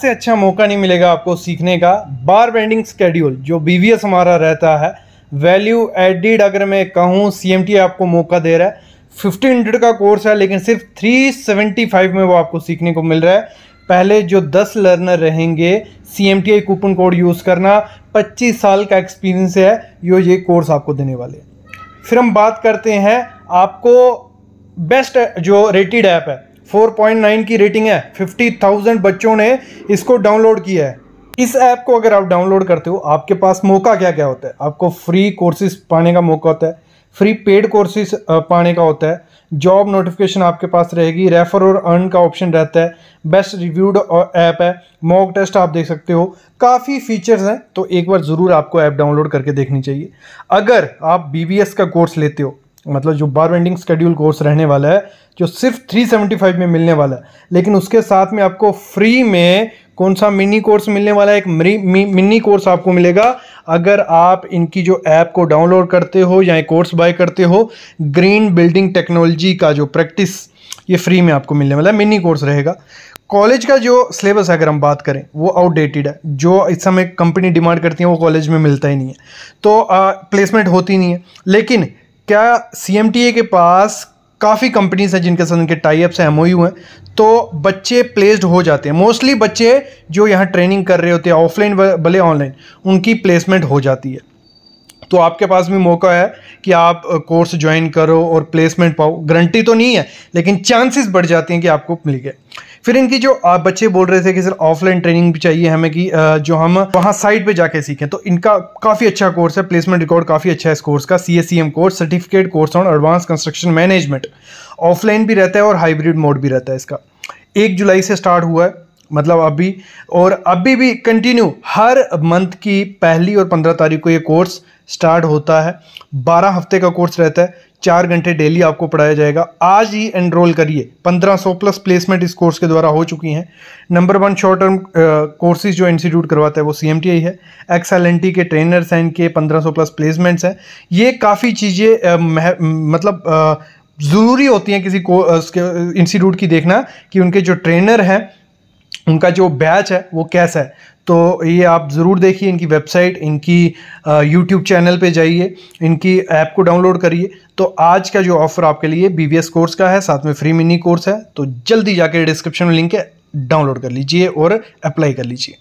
से अच्छा मौका नहीं मिलेगा आपको सीखने का बार बेंडिंग स्केड्यूल जो बी हमारा रहता है वैल्यू एडिड अगर मैं कहूँ सी आपको मौका दे रहा है फिफ्टीन हंड्रेड का कोर्स है लेकिन सिर्फ थ्री सेवेंटी फाइव में वो आपको सीखने को मिल रहा है पहले जो दस लर्नर रहेंगे C M coupon code use करना पच्चीस साल का एक्सपीरियंस है यो ये कोर्स आपको देने वाले फिर हम बात करते हैं आपको बेस्ट जो रेटेड ऐप है 4.9 की रेटिंग है 50,000 बच्चों ने इसको डाउनलोड किया है इस ऐप को अगर आप डाउनलोड करते हो आपके पास मौका क्या क्या होता है आपको फ्री कोर्सेज पाने का मौका होता है फ्री पेड कोर्सेज पाने का होता है जॉब नोटिफिकेशन आपके पास रहेगी रेफर और अर्न का ऑप्शन रहता है बेस्ट रिव्यूड ऐप है मॉक टेस्ट आप देख सकते हो काफ़ी फीचर्स हैं तो एक बार ज़रूर आपको ऐप डाउनलोड करके देखनी चाहिए अगर आप बी का कोर्स लेते हो मतलब जो बार बेंडिंग स्केड्यूल कोर्स रहने वाला है जो सिर्फ 375 में मिलने वाला है लेकिन उसके साथ में आपको फ्री में कौन सा मिनी कोर्स मिलने वाला है एक मिनी कोर्स आपको मिलेगा अगर आप इनकी जो ऐप को डाउनलोड करते हो या कोर्स बाय करते हो ग्रीन बिल्डिंग टेक्नोलॉजी का जो प्रैक्टिस ये फ्री में आपको मिलने वाला है मिनी कोर्स रहेगा कॉलेज का जो सिलेबस अगर हम बात करें वो आउटडेटेड है जो इस समय कंपनी डिमांड करती है वो कॉलेज में मिलता ही नहीं है तो प्लेसमेंट होती नहीं है लेकिन क्या सी के पास काफ़ी कंपनीज हैं जिनके साथ उनके टाइप्स हैं एम हैं तो बच्चे प्लेस्ड हो जाते हैं मोस्टली बच्चे जो यहाँ ट्रेनिंग कर रहे होते हैं ऑफलाइन भले ऑनलाइन उनकी प्लेसमेंट हो जाती है तो आपके पास भी मौका है कि आप कोर्स ज्वाइन करो और प्लेसमेंट पाओ गारंटी तो नहीं है लेकिन चांसेस बढ़ जाते हैं कि आपको मिल गए फिर इनकी जो आप बच्चे बोल रहे थे कि सर ऑफलाइन ट्रेनिंग भी चाहिए हमें कि जो हम वहाँ साइट पे जाके सीखें तो इनका काफ़ी अच्छा कोर्स है प्लेसमेंट रिकॉर्ड काफ़ी अच्छा है इस कोर्स का C S C M course certificate course on advance construction management offline भी रहता है और हाइब्रिड मोड भी रहता है इसका एक जुलाई से स्टार्ट हुआ है मतलब अभी और अभी भी कंटिन्यू हर मंथ की पहली और पंद्रह तारीख को ये कोर्स स्टार्ट होता है बारह हफ्ते का कोर्स रहता है चार घंटे डेली आपको पढ़ाया जाएगा आज ही एनरोल करिए 1500 प्लस प्लेसमेंट इस कोर्स के द्वारा हो चुकी हैं number one short term courses जो इंस्टीट्यूट करवाता है वो सी है एक्स के ट्रेनर्स हैं इनके सौ प्लस प्लेसमेंट्स हैं ये काफ़ी चीज़ें मतलब ज़रूरी होती हैं किसी को इंस्टीट्यूट की देखना कि उनके जो ट्रेनर हैं उनका जो बैच है वो कैसा है तो ये आप ज़रूर देखिए इनकी वेबसाइट इनकी यूट्यूब चैनल पे जाइए इनकी ऐप को डाउनलोड करिए तो आज का जो ऑफ़र आपके लिए बी कोर्स का है साथ में फ्री मिनी कोर्स है तो जल्दी जाके डिस्क्रिप्शन में लिंक है डाउनलोड कर लीजिए और अप्लाई कर लीजिए